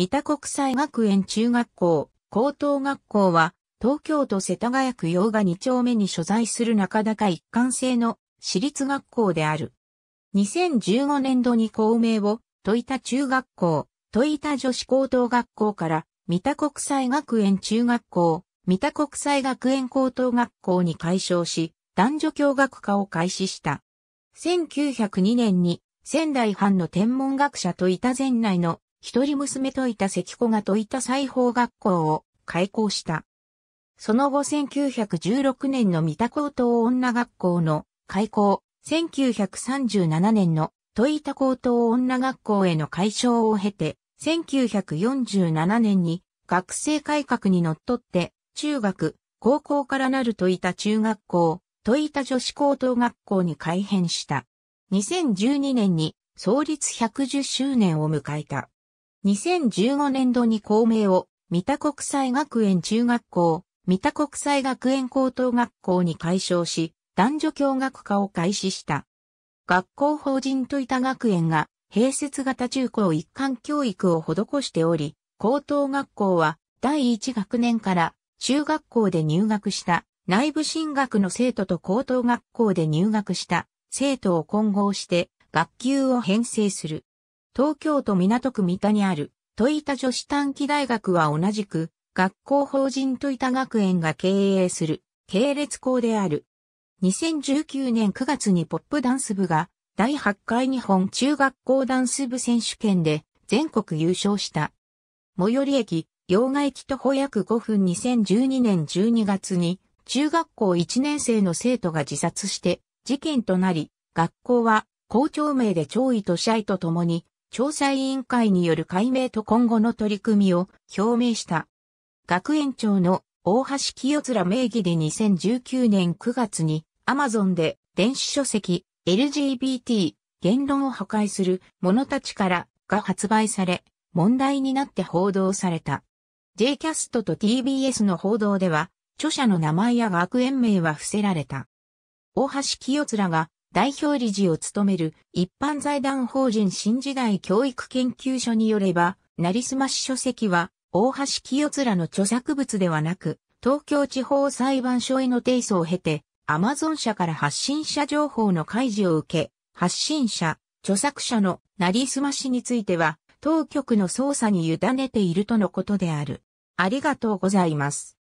三田国際学園中学校、高等学校は、東京都世田谷区洋賀2丁目に所在する中高一貫性の私立学校である。2015年度に校名を、戸板中学校、戸板女子高等学校から、三田国際学園中学校、三田国際学園高等学校に改称し、男女共学科を開始した。1902年に仙台藩の天文学者と板前内の一人娘といた関子がといた裁縫学校を開校した。その後1916年の三田高等女学校の開校、1937年のといた高等女学校への改称を経て、1947年に学生改革にのっとって、中学、高校からなるといた中学校、といた女子高等学校に改編した。2012年に創立110周年を迎えた。2015年度に校名を、三田国際学園中学校、三田国際学園高等学校に改称し、男女共学科を開始した。学校法人といた学園が、併設型中高一貫教育を施しており、高等学校は、第一学年から中学校で入学した内部進学の生徒と高等学校で入学した生徒を混合して学級を編成する。東京都港区三田にある、戸板女子短期大学は同じく、学校法人戸板学園が経営する、系列校である。2019年9月にポップダンス部が、第8回日本中学校ダンス部選手権で、全国優勝した。最寄り駅、洋賀駅徒歩約5分2012年12月に、中学校1年生の生徒が自殺して、事件となり、学校は校長名で長位と謝意とともに調査委員会による解明と今後の取り組みを表明した。学園長の大橋清面名義で2019年9月に Amazon で電子書籍 LGBT 言論を破壊する者たちからが発売され問題になって報道された。J キャストと TBS の報道では著者の名前や学園名は伏せられた。大橋清面が代表理事を務める一般財団法人新時代教育研究所によれば、なりすまし書籍は、大橋清津らの著作物ではなく、東京地方裁判所への提訴を経て、アマゾン社から発信者情報の開示を受け、発信者、著作者のなりすましについては、当局の捜査に委ねているとのことである。ありがとうございます。